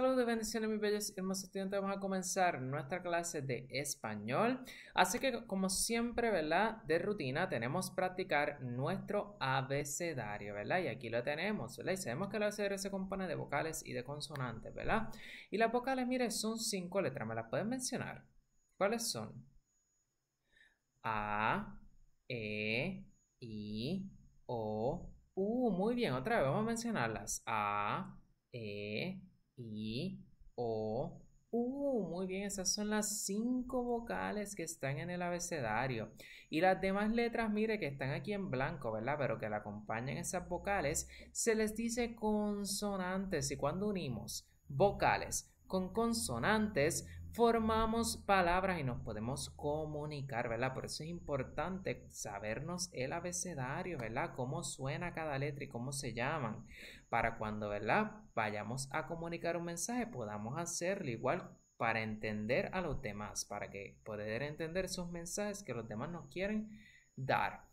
Saludos bendiciones mis bellos y hermosos estudiantes. Vamos a comenzar nuestra clase de español. Así que como siempre, ¿verdad? De rutina tenemos practicar nuestro abecedario, ¿verdad? Y aquí lo tenemos, ¿verdad? Y sabemos que el abecedario se compone de vocales y de consonantes, ¿verdad? Y las vocales, mire, son cinco letras. ¿Me las pueden mencionar? ¿Cuáles son? A, E, I, O, U. Muy bien, otra vez vamos a mencionarlas. A, E, I, O, U. Muy bien, esas son las cinco vocales que están en el abecedario. Y las demás letras, mire, que están aquí en blanco, ¿verdad? Pero que la acompañan esas vocales, se les dice consonantes. ¿Y cuando unimos vocales con consonantes, formamos palabras y nos podemos comunicar, ¿verdad? Por eso es importante sabernos el abecedario, ¿verdad? Cómo suena cada letra y cómo se llaman, para cuando, ¿verdad? Vayamos a comunicar un mensaje, podamos hacerlo igual para entender a los demás, para que poder entender esos mensajes que los demás nos quieren dar.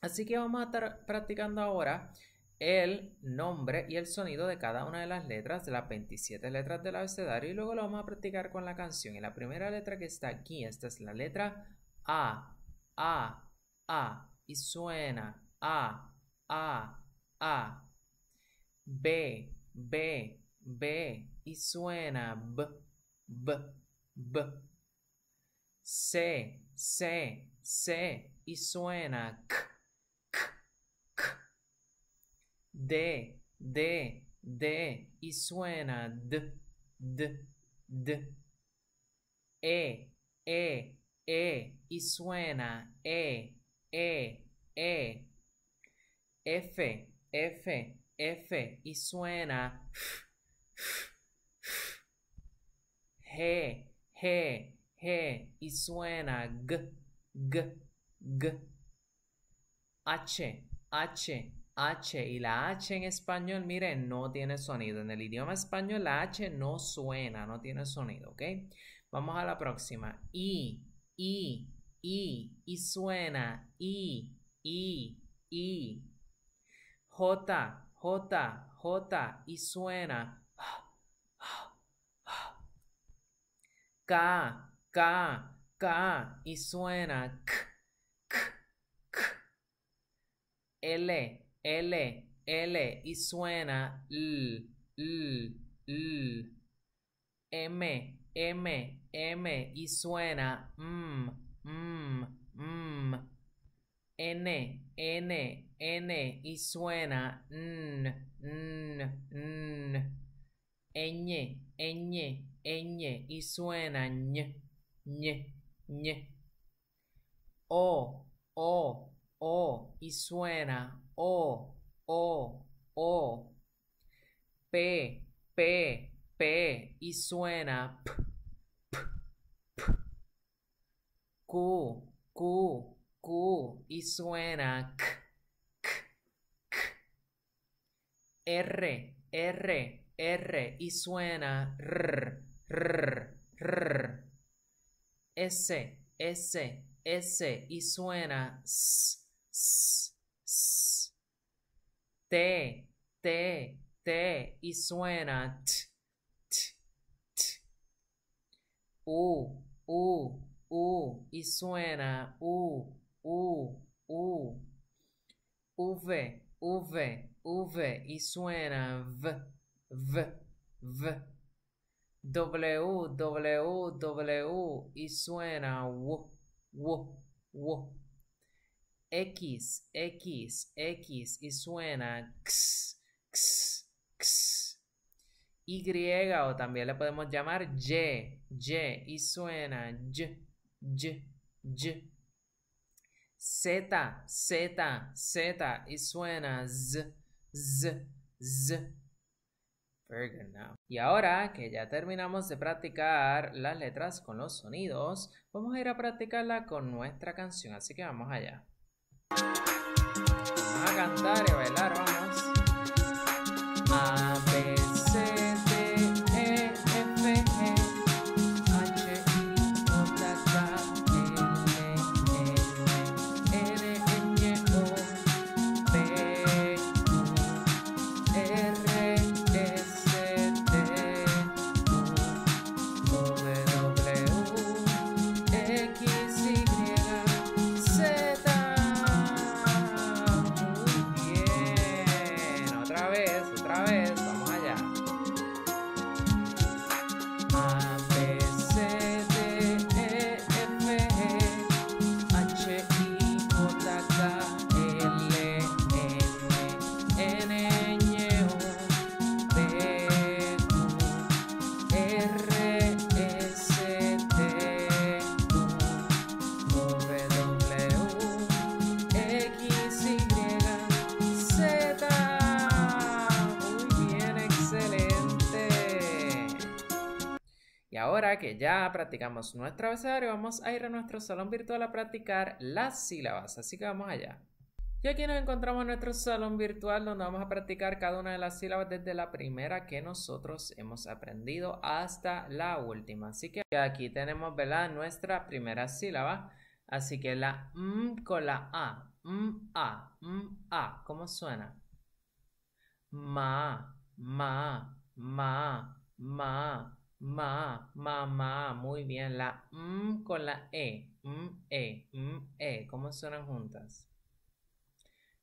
Así que vamos a estar practicando ahora el nombre y el sonido de cada una de las letras, de las 27 letras del abecedario, y luego lo vamos a practicar con la canción. Y la primera letra que está aquí, esta es la letra A, A, A, y suena A, A, A. B, B, B, y suena B, B, B. C, C, C, y suena K. D, D, D. Y suena D, D, D. E, E, E. Y suena E, E, E. F, F, F. Y suena F, F, F. G, G, G. Y suena G, G, G. H, H. H y la H en español, miren, no tiene sonido. En el idioma español la H no suena, no tiene sonido, ¿ok? Vamos a la próxima. I, I, I, y suena. I, I, I. J, J, J, y suena. K, K, K, y suena. K, K, K. L, L, L y suena L, L, M, M, M y suena M, M, M. N, N, N y suena N, N, N. Ñ, Ñ, Ñ y suena Ñ, Ñ, Ñ. O, O, O y suena o, o, o. P, p, p y suena p, p, p. Q, q, q y suena k, k, k. R, r, r y suena r, r, r. S, S, S y suena S. s, s. T, T, T e suena t, t, t. o, o, o e suena U, U, U. V, V, V e suena V, V, V. W, W, W e suena W, W, W. X, X, X y suena X, X, X. Y o también le podemos llamar Y, Y y suena Y, Y, Y. Z, Z, Z y suena Z, Z, Z. Very now. Y ahora que ya terminamos de practicar las letras con los sonidos, vamos a ir a practicarla con nuestra canción, así que vamos allá. Agatária. ya practicamos nuestro abecedario, vamos a ir a nuestro salón virtual a practicar las sílabas. Así que vamos allá. Y aquí nos encontramos en nuestro salón virtual donde vamos a practicar cada una de las sílabas desde la primera que nosotros hemos aprendido hasta la última. Así que aquí tenemos, ¿verdad? Nuestra primera sílaba. Así que la M con la A. M, A, M, A. ¿Cómo suena? Ma, ma, ma, ma. Ma, ma, ma, muy bien. La M con la E, M, E, M, E, ¿cómo suenan juntas?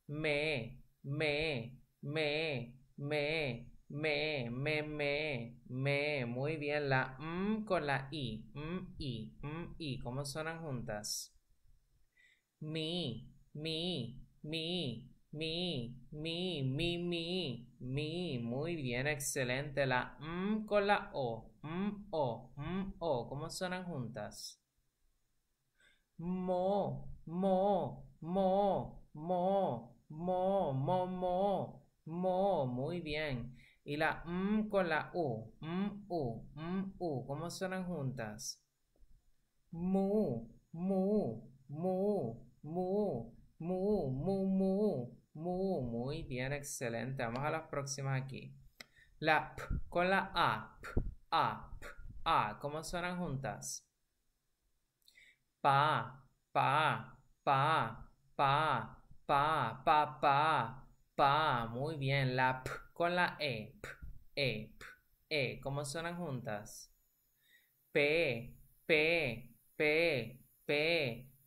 Me, me, me, me, me, me, me, me, muy bien. La M con la I, M, I, M, I, ¿cómo suenan juntas? Mi, mi, mi, mi, mi, mi, mi, mi, muy bien, excelente. La M con la O m mm, o m mm, o cómo suenan juntas mo mo mo mo mo mo mo mo muy bien y la m con la u m u m u cómo suenan juntas mu mu mu mu mu mu mu mu muy bien excelente vamos a las próximas aquí la p con la a a, a. ¿Cómo suenan juntas? Pa, pa, pa, pa, pa, pa, pa, pa. Muy bien. La con la e. e, e. ¿Cómo suenan juntas? P, p, p,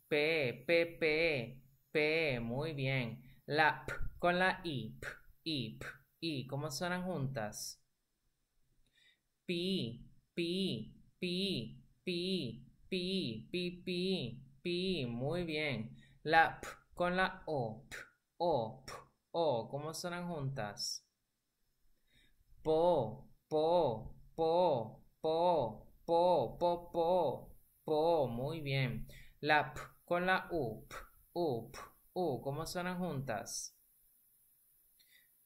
p, p, p, Muy bien. Lap con la i. i, i. ¿Cómo suenan juntas? pi, pi, pi, pi, pi, pi, pi, pi. Muy bien. La p con la o, p, o, o. ¿Cómo suenan juntas? Po, po, po, po, po, po, po, Muy bien. La p con la u, p, u, u. ¿Cómo suenan juntas?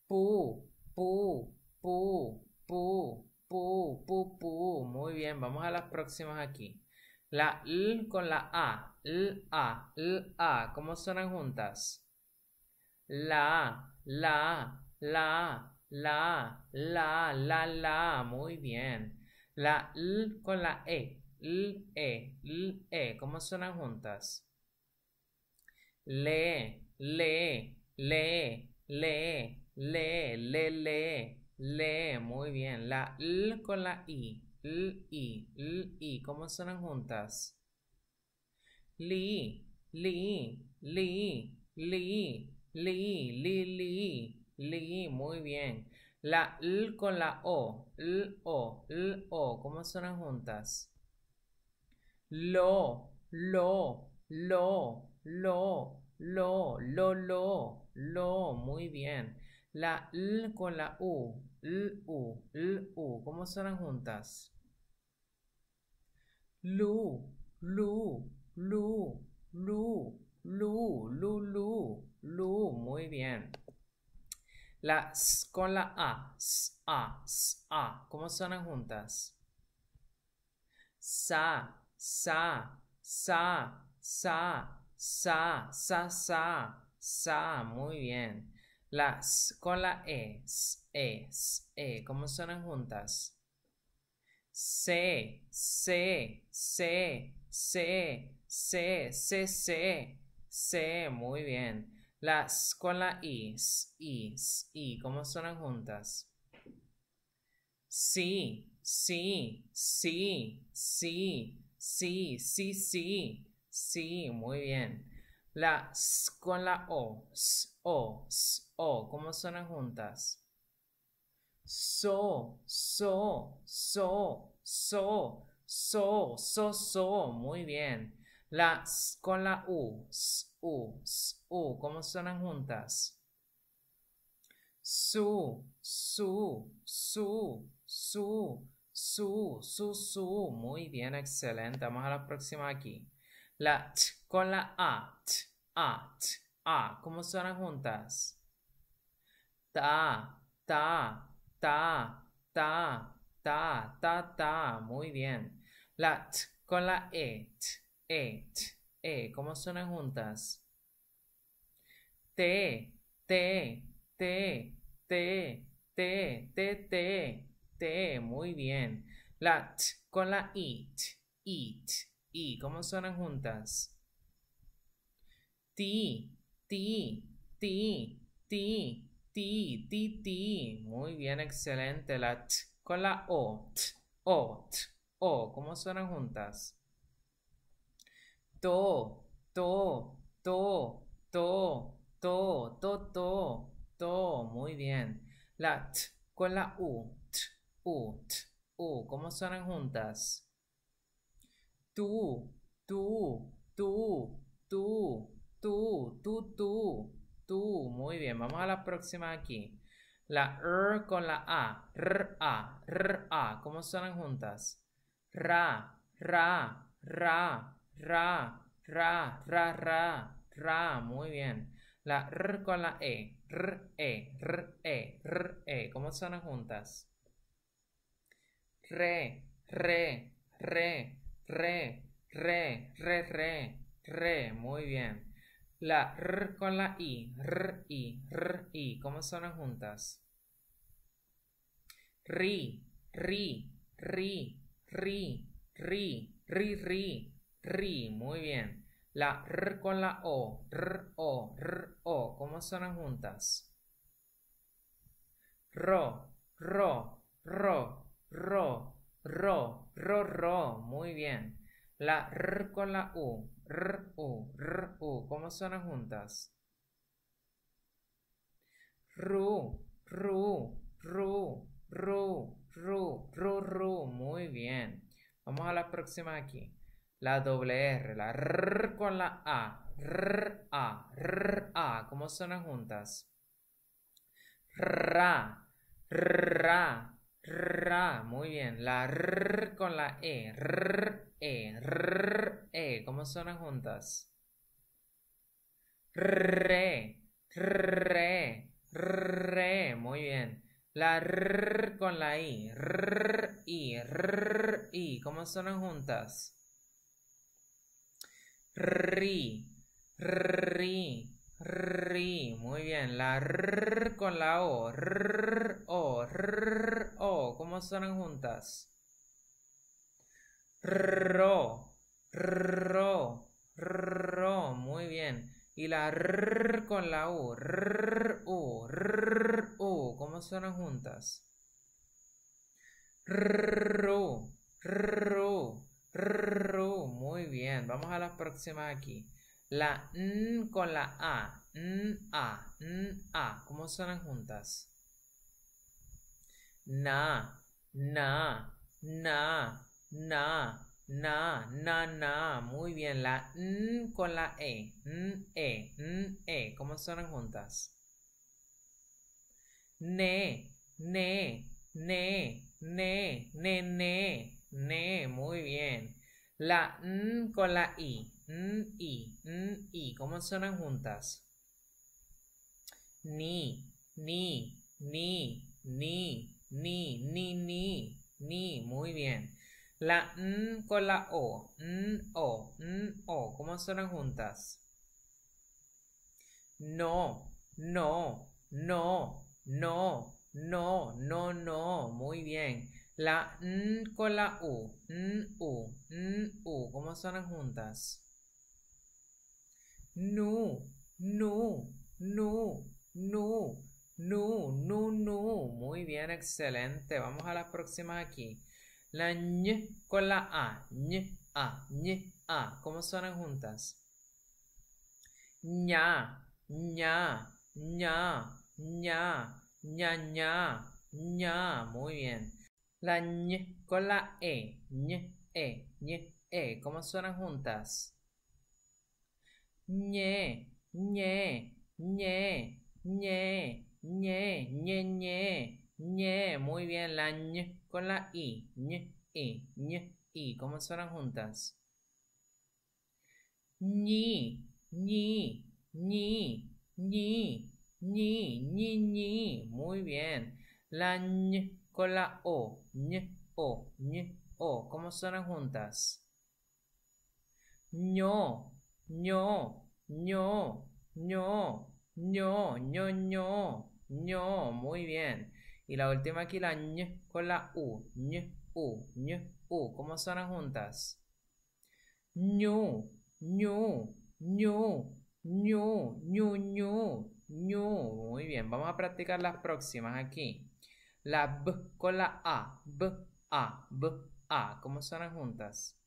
Pu, pu, pu, pu, Pu, Muy bien, vamos a las próximas aquí. La L con la A. L, A, L, A. ¿Cómo suenan juntas? La la la la la la, la Muy bien. La L con la E. L, E, L, E. ¿Cómo suenan juntas? Le, le, le, le, le, le, le. Lee, muy bien. La L con la I. L, I, L, I. ¿Cómo suenan juntas? Li, li, li, li, li, li, li, li. Muy bien. La L con la O. L, O, L, O. ¿Cómo suenan juntas? Lo, lo, lo, lo, lo, lo, lo, lo. Muy bien. La L con la U. L-U, L-U. ¿Cómo suenan juntas? Lu, Lu, Lu, Lu, Lu, Lu, Lu, Lu. Muy bien. La S con la A, S, A, S, A. ¿Cómo suenan juntas? Sa, Sa, Sa, Sa, Sa, Sa, Sa, Sa. Muy bien. La S con la E, S, e, E, ¿cómo suenan juntas? C, C, C, C, C, C, C, C, muy bien. Las con la I, I, I, ¿cómo suenan juntas? Sí, sí, sí, sí, sí, sí, sí, sí, muy bien. Las con la O, O, O, ¿cómo suenan juntas? So, so, so, so, so, so, so. Muy bien. La con la u, s, u, s, u. ¿Cómo suenan juntas? Su, su, su, su, su, su, su. Muy bien, excelente. Vamos a la próxima aquí. La t con la a, t, a, a. ¿Cómo suenan juntas? Ta, ta, ta, ta, ta, ta, ta. Muy bien. La con la e, t, e, e. ¿Cómo suenan juntas? Te, te, te, te, te, te, te, Muy bien. La con la i, it i, i. ¿Cómo suenan juntas? Ti, ti, ti, ti, Ti, ti, ti. Muy bien, excelente. La t con la o. T, o, t, ¿Cómo suenan juntas? To, to, to, to, to, to, to, Muy bien. La t con la u. T, u, t, ¿Cómo suenan juntas? Tú, tú, tú, tú, tú, tú, tú. Muy bien, vamos a la próxima aquí. La R con la A. R, A, R, A. ¿Cómo suenan juntas? Ra, ra, ra, ra, ra, ra, ra, ra. Muy bien. La R con la E. R, E, R, E, R, E. ¿Cómo suenan juntas? Re, re, re, re, re, re, re, re. Muy bien. La R con la I, R, I, R, I, ¿cómo suenan juntas? Ri, ri, ri, ri, ri, ri, ri, ri, muy bien. La R con la O, R, O, R, O, ¿cómo suenan juntas? Ro, ro, ro, ro, ro, ro, ro, muy bien. La R con la U, R, U, R, U. ¿Cómo suenan juntas? Ru, Ru, Ru, Ru, Ru, r Ru. Muy bien. Vamos a la próxima aquí. La doble R, la R con la A. R, A, R, A. ¿Cómo suenan juntas? Ra, ra, Ra, muy bien. La r con la e. R, e, r, e. ¿Cómo suenan juntas? Re, R, e. e. Muy bien. La r con la i. R, i, r, i. ¿Cómo suenan juntas? R, ri, Ri, muy bien. La r con la o. R, o, r, o. ¿Cómo suenan juntas? Ro, ro, ro. Muy bien. Y la r con la u. R, u, r, u. ¿Cómo suenan juntas? Ru, ru, ru. Muy bien. Vamos a las próximas aquí. La N con la A. N, A, N, A. ¿Cómo suenan juntas? Na, na, na, na, na, na, na. Muy bien. La N con la E. N, E, N, E. ¿Cómo suenan juntas? Ne, ne, ne, ne, ne, ne, ne. Muy bien. La N con la I. N, ¿Cómo suenan juntas? Ni, ni, ni, ni, ni, ni, ni, ni. Muy bien. La N con la O. N, O, N, O. ¿Cómo suenan juntas? No, no, no, no, no, no, no. Muy bien. La N con la U. N, U, N, U. ¿Cómo suenan juntas? No, no, no, no, no, no, no. Muy bien, excelente. Vamos a las próximas aquí. La ñ con la a, ñ, a, ñ, a. ¿Cómo suenan juntas? ña, ña, ña, ña, ña, ña, ña. Muy bien. La ñ con la e, ñ, e, ñ, e. ¿Cómo suenan juntas? ñe, ñe, ñe, ñe, ñe, ñe, ñe, Muy bien, la ñ con la i, ñ, i, ¿Cómo suenan juntas? ñi, ñi, ñi, ñi, ñi, ñi, Muy bien. La ñ con la o, ñ, o, ñ, o. ¿Cómo suenan juntas? ño, ño, ño, ño, ño, ño, ño, ño, muy bien. Y la última aquí, la ñ con la u, ñ, u, ñ, u, ¿cómo suenan juntas? Ño, Ño, Ño, Ño, ñu, ñu, muy bien. Vamos a practicar las próximas aquí. La b con la a, b, a, b, a, ¿cómo suenan juntas?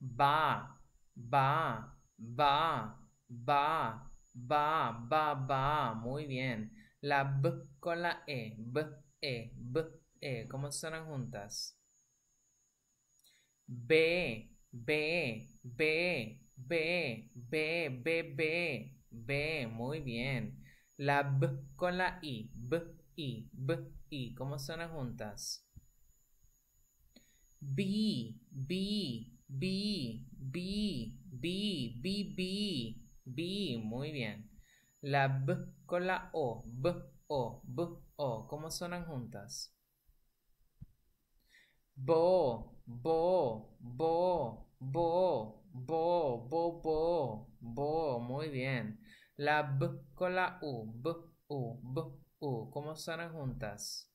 Ba, ba, ba ba ba ba ba Muy bien. La B con la E. B, E, B, E. ¿Cómo suenan juntas? B, B, B, B, B, B, B, B. Muy bien. La B con la I. B, I, B, I. ¿Cómo suenan juntas? B, B, B, B, B, B, B, B, muy bien. La B con la O, B, O, B, O, ¿cómo suenan juntas? Bo, bo, bo, bo, bo, bo, bo, bo, muy bien. La B con la U, B, U, B, U, ¿cómo suenan juntas?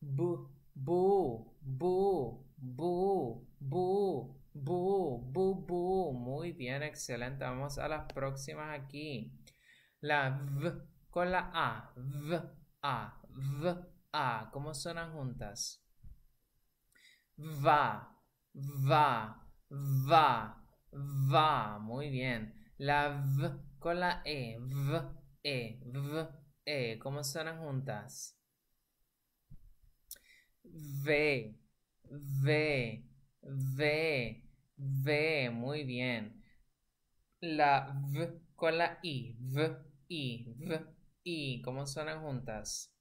Bu, bo bo bu, bu, Bu, bu, bu. Muy bien, excelente. Vamos a las próximas aquí. La V con la A. V, A, V, A. ¿Cómo suenan juntas? Va, va, va, va. Muy bien. La V con la E. V, E, V, E. ¿Cómo suenan juntas? Ve, ve V, ve muy bien. La V con la I, V, I, V, I, ¿cómo suenan juntas?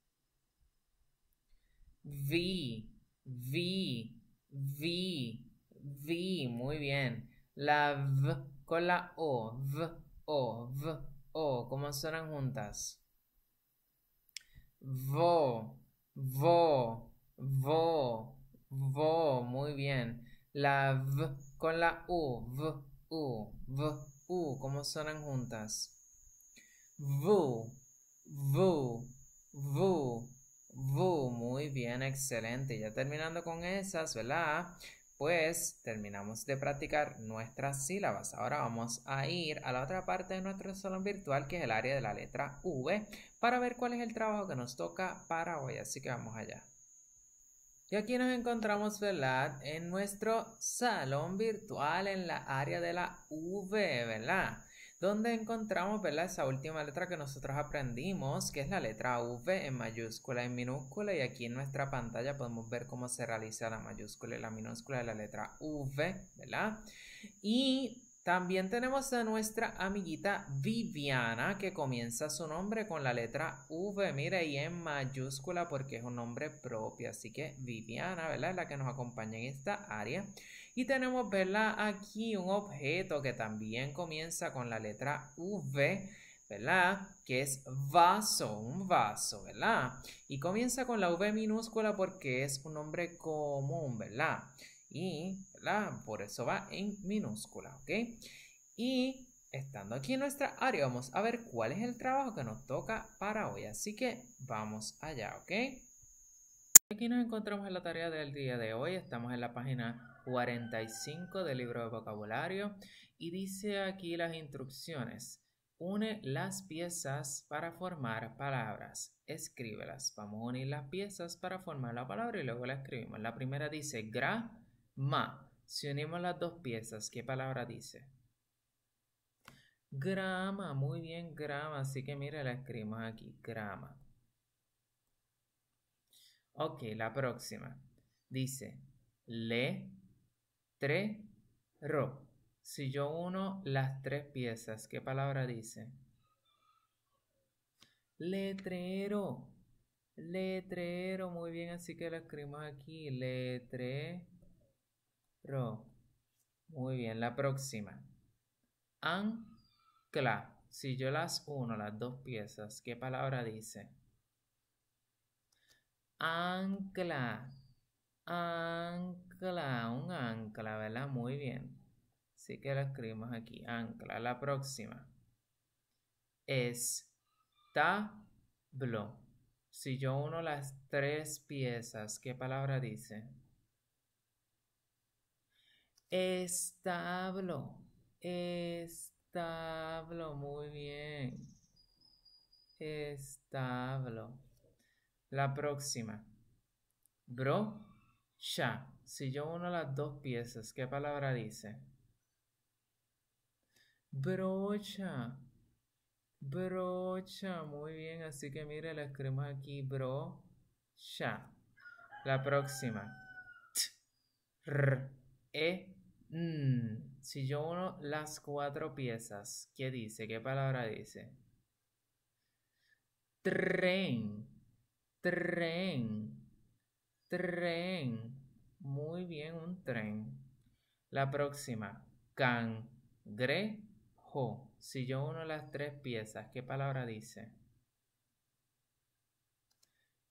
V, V, V, V, muy bien. La V con la O, V, O, V, O, ¿cómo suenan juntas? Vo, vo, vo, vo, muy bien. La V con la U, V, U, V, U, ¿cómo suenan juntas? V, V, V, V. Muy bien, excelente. Ya terminando con esas, ¿verdad? Pues terminamos de practicar nuestras sílabas. Ahora vamos a ir a la otra parte de nuestro salón virtual, que es el área de la letra V, para ver cuál es el trabajo que nos toca para hoy. Así que vamos allá. Y aquí nos encontramos, ¿verdad? En nuestro salón virtual en la área de la V, ¿verdad? Donde encontramos, ¿verdad? Esa última letra que nosotros aprendimos, que es la letra V en mayúscula y minúscula. Y aquí en nuestra pantalla podemos ver cómo se realiza la mayúscula y la minúscula de la letra V, ¿verdad? Y también tenemos a nuestra amiguita Viviana, que comienza su nombre con la letra V, mire, y en mayúscula porque es un nombre propio. Así que Viviana, ¿verdad? Es la que nos acompaña en esta área. Y tenemos, ¿verdad? Aquí un objeto que también comienza con la letra V. ¿verdad? Que es vaso, un vaso, ¿verdad? Y comienza con la V minúscula porque es un nombre común, ¿verdad? y la, por eso va en minúscula, ¿ok? Y estando aquí en nuestra área, vamos a ver cuál es el trabajo que nos toca para hoy. Así que vamos allá, ¿ok? Aquí nos encontramos en la tarea del día de hoy. Estamos en la página 45 del libro de vocabulario y dice aquí las instrucciones. Une las piezas para formar palabras. Escríbelas. Vamos a unir las piezas para formar la palabra y luego la escribimos. La primera dice gra, Ma, si unimos las dos piezas, ¿qué palabra dice? Grama, muy bien, grama. Así que mira, la escribimos aquí, grama. Ok, la próxima. Dice, le, tre, ro. Si yo uno las tres piezas, ¿qué palabra dice? Letrero. Letrero, muy bien, así que la escribimos aquí. letrero. Ro. Muy bien, la próxima. Ancla. Si yo las uno, las dos piezas, ¿qué palabra dice? Ancla. Ancla. Un ancla, ¿verdad? Muy bien. Así que la escribimos aquí. Ancla. La próxima. Es tablo. Si yo uno las tres piezas, ¿qué palabra dice? Establo. Establo. Muy bien. Establo. La próxima. Brocha. Si yo uno las dos piezas, ¿qué palabra dice? Brocha. Brocha. Muy bien. Así que mire, le escribimos aquí. Brocha. La próxima. T, r, e, Mm, si yo uno las cuatro piezas, ¿qué dice? ¿Qué palabra dice? Tren, tren, tren. Muy bien, un tren. La próxima, cangrejo. Si yo uno las tres piezas, ¿qué palabra dice?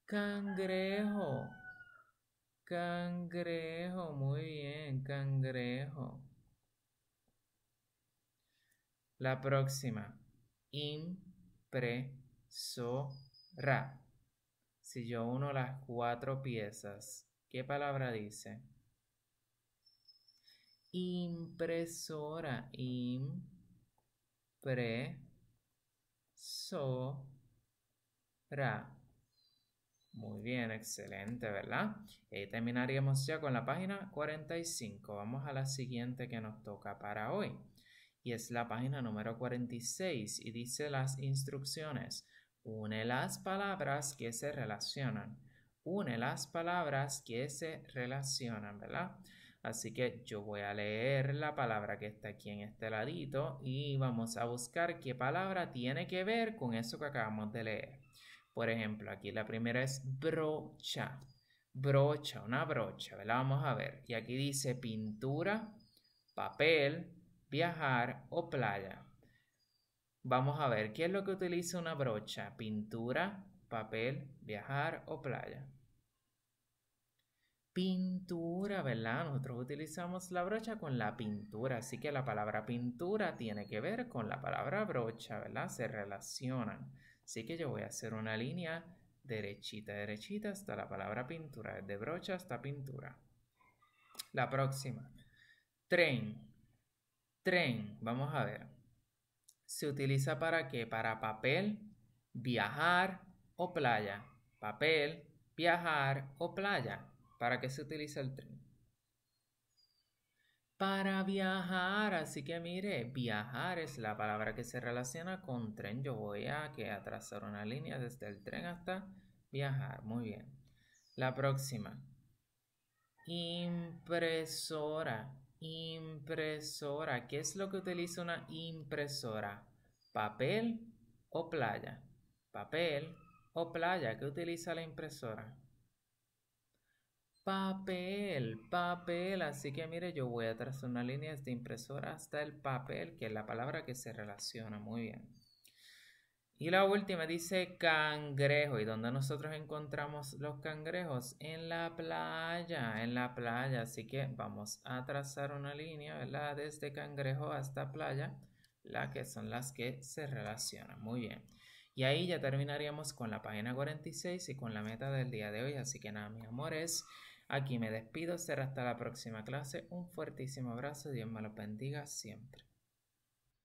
Cangrejo. Cangrejo, muy bien, cangrejo. La próxima, impresora. Si yo uno las cuatro piezas, ¿qué palabra dice? Impresora, impresora. Muy bien, excelente, ¿verdad? Y terminaríamos ya con la página 45. Vamos a la siguiente que nos toca para hoy. Y es la página número 46 y dice las instrucciones. Une las palabras que se relacionan. Une las palabras que se relacionan, ¿verdad? Así que yo voy a leer la palabra que está aquí en este ladito y vamos a buscar qué palabra tiene que ver con eso que acabamos de leer. Por ejemplo, aquí la primera es brocha. Brocha, una brocha, ¿verdad? Vamos a ver. Y aquí dice pintura, papel, viajar o playa. Vamos a ver, ¿qué es lo que utiliza una brocha? Pintura, papel, viajar o playa. Pintura, ¿verdad? Nosotros utilizamos la brocha con la pintura, así que la palabra pintura tiene que ver con la palabra brocha, ¿verdad? Se relacionan. Así que yo voy a hacer una línea derechita, derechita hasta la palabra pintura, desde brocha hasta pintura. La próxima. Tren. Tren. Vamos a ver. Se utiliza para qué? Para papel, viajar o playa. Papel, viajar o playa. ¿Para qué se utiliza el tren? para viajar. Así que mire, viajar es la palabra que se relaciona con tren. Yo voy a que atrasar una línea desde el tren hasta viajar. Muy bien. La próxima. Impresora. Impresora. ¿Qué es lo que utiliza una impresora? ¿Papel o playa? ¿Papel o playa? ¿Qué utiliza la impresora? Papel, mm. papel. Así que mire, yo voy a trazar una línea desde impresora hasta el papel, que es la palabra que se relaciona muy bien. Y la última dice cangrejo. ¿Y dónde nosotros encontramos los cangrejos? En la playa, en la playa. Así que vamos a trazar una línea, ¿verdad? Desde cangrejo hasta playa, la que son las que se relacionan. Muy bien. Y ahí ya terminaríamos con la página 46 y con la meta del día de hoy. Así que nada, mis amores. Aquí me despido, será hasta la próxima clase. Un fuertísimo abrazo, Dios me los bendiga siempre.